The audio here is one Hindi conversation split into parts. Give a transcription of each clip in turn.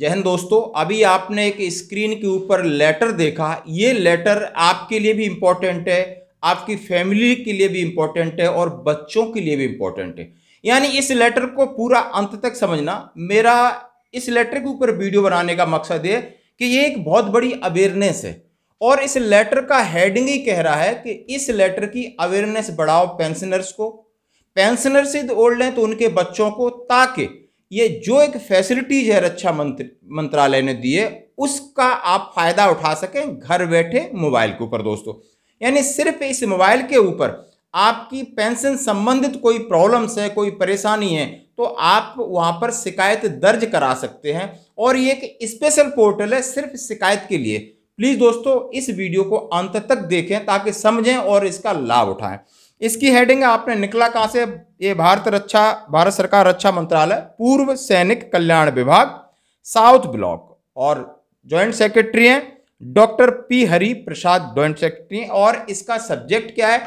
जहन दोस्तों अभी आपने एक स्क्रीन के ऊपर लेटर देखा ये लेटर आपके लिए भी इम्पोर्टेंट है आपकी फैमिली के लिए भी इम्पोर्टेंट है और बच्चों के लिए भी इम्पोर्टेंट है यानी इस लेटर को पूरा अंत तक समझना मेरा इस लेटर के ऊपर वीडियो बनाने का मकसद है कि ये एक बहुत बड़ी अवेयरनेस है और इस लेटर का हेडिंग ही कह रहा है कि इस लेटर की अवेयरनेस बढ़ाओ पेंशनर्स को पेंशनर से ओल्ड तो हैं तो उनके बच्चों को ताकि ये जो एक फैसिलिटीज है रक्षा मंत्र मंत्रालय ने दिए उसका आप फायदा उठा सकें घर बैठे मोबाइल के ऊपर दोस्तों यानी सिर्फ इस मोबाइल के ऊपर आपकी पेंशन संबंधित कोई प्रॉब्लम्स है कोई परेशानी है तो आप वहाँ पर शिकायत दर्ज करा सकते हैं और ये एक स्पेशल पोर्टल है सिर्फ शिकायत के लिए प्लीज़ दोस्तों इस वीडियो को अंत तक देखें ताकि समझें और इसका लाभ उठाएं इसकी हेडिंग आपने निकला कहाँ से ये भारत रक्षा भारत सरकार रक्षा मंत्रालय पूर्व सैनिक कल्याण विभाग साउथ ब्लॉक और ज्वाइंट सेक्रेटरी हैं doctor P Hari Prasad joint secretary और इसका सब्जेक्ट क्या है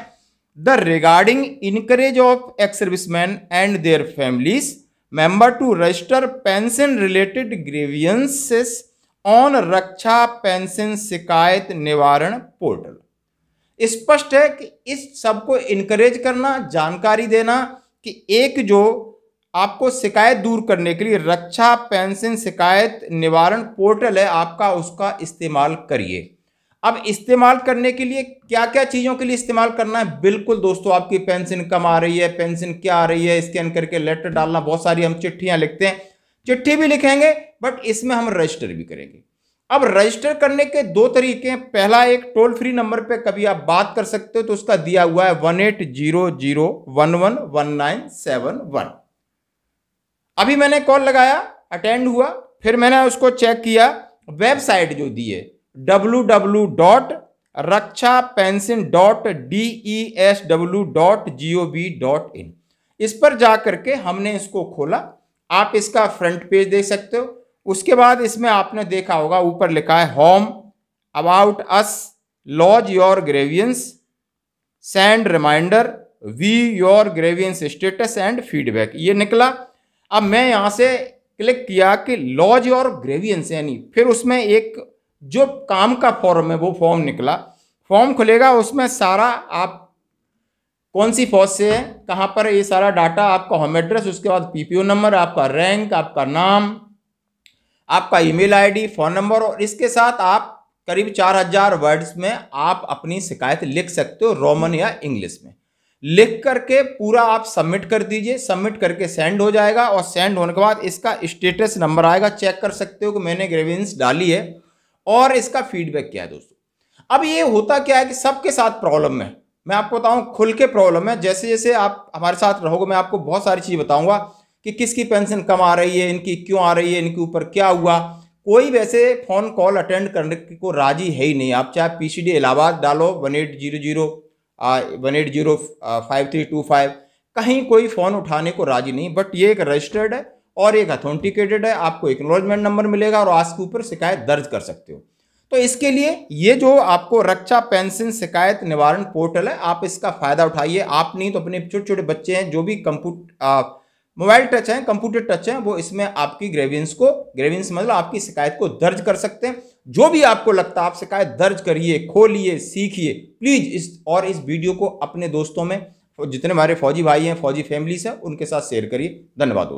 the regarding encourage of ex serviceman and their families member to register pension related grievances on Raksha pension शिकायत निवारण पोर्टल स्पष्ट है कि इस सबको इनकरेज करना जानकारी देना कि एक जो आपको शिकायत दूर करने के लिए रक्षा पेंशन शिकायत निवारण पोर्टल है आपका उसका इस्तेमाल करिए अब इस्तेमाल करने के लिए क्या क्या चीज़ों के लिए इस्तेमाल करना है बिल्कुल दोस्तों आपकी पेंशन कम आ रही है पेंशन क्या आ रही है स्कैन करके लेटर डालना बहुत सारी हम चिट्ठियाँ लिखते हैं चिट्ठी भी लिखेंगे बट इसमें हम रजिस्टर भी करेंगे अब रजिस्टर करने के दो तरीके हैं पहला एक टोल फ्री नंबर पे कभी आप बात कर सकते हो तो उसका दिया हुआ है one eight zero zero one one one nine seven one अभी मैंने कॉल लगाया अटेंड हुआ फिर मैंने उसको चेक किया वेबसाइट जो दी है W W dot Raksha pension dot D E S W dot G O V dot in इस पर जा करके हमने इसको खोला आप इसका फ्रंट पेज देख सकते हो उसके बाद इसमें आपने देखा होगा ऊपर लिखा है home about us lodge your grievance send reminder view your grievance status and feedback ये निकला अब मैं यहाँ से क्लिक किया कि लॉज योर ग्रेवियंस यानी फिर उसमें एक जो काम का फॉर्म है वो फॉर्म निकला फॉर्म खुलेगा उसमें सारा आप कौन सी फौज से है कहाँ पर ये सारा डाटा आपका होम एड्रेस उसके बाद पीपीओ नंबर आपका रैंक आपका नाम आपका ईमेल आईडी फ़ोन नंबर और इसके साथ आप करीब चार हजार वर्ड्स में आप अपनी शिकायत लिख सकते हो रोमन या इंग्लिश में लिख करके पूरा आप सबमिट कर दीजिए सबमिट करके सेंड हो जाएगा और सेंड होने के बाद इसका स्टेटस नंबर आएगा चेक कर सकते हो कि मैंने ग्रेविंस डाली है और इसका फीडबैक क्या है दोस्तों अब ये होता क्या है कि सबके साथ प्रॉब्लम है मैं आपको बताऊं खुल के प्रॉब्लम है जैसे जैसे आप हमारे साथ रहोगे मैं आपको बहुत सारी चीज़ बताऊंगा कि किसकी पेंशन कम आ रही है इनकी क्यों आ रही है इनके ऊपर क्या हुआ कोई वैसे फ़ोन कॉल अटेंड करने को राजी है ही नहीं आप चाहे पी सी डी इलाहाबाद डालो one eight zero zero one eight zero five three two five कहीं कोई फ़ोन उठाने को राजी नहीं बट ये एक रजिस्टर्ड है और एक अथेंटिकेटेड है आपको एक्नोलॉजमेंट नंबर मिलेगा और आज के ऊपर शिकायत दर्ज कर सकते हो तो इसके लिए ये जो आपको रक्षा पेंशन शिकायत निवारण पोर्टल है आप इसका फ़ायदा उठाइए आप नहीं तो अपने छोटे छोटे बच्चे हैं जो भी कंप्यूटर मोबाइल टच हैं कंप्यूटर टच हैं वो इसमें आपकी ग्रेविंस को ग्रेविंस मतलब आपकी शिकायत को दर्ज कर सकते हैं जो भी आपको लगता है आप शिकायत दर्ज करिए खोलिए सीखिए प्लीज़ इस और इस वीडियो को अपने दोस्तों में जितने हमारे फौजी भाई हैं फौजी फैमिलीज हैं उनके साथ शेयर करिए धन्यवाद दोस्तों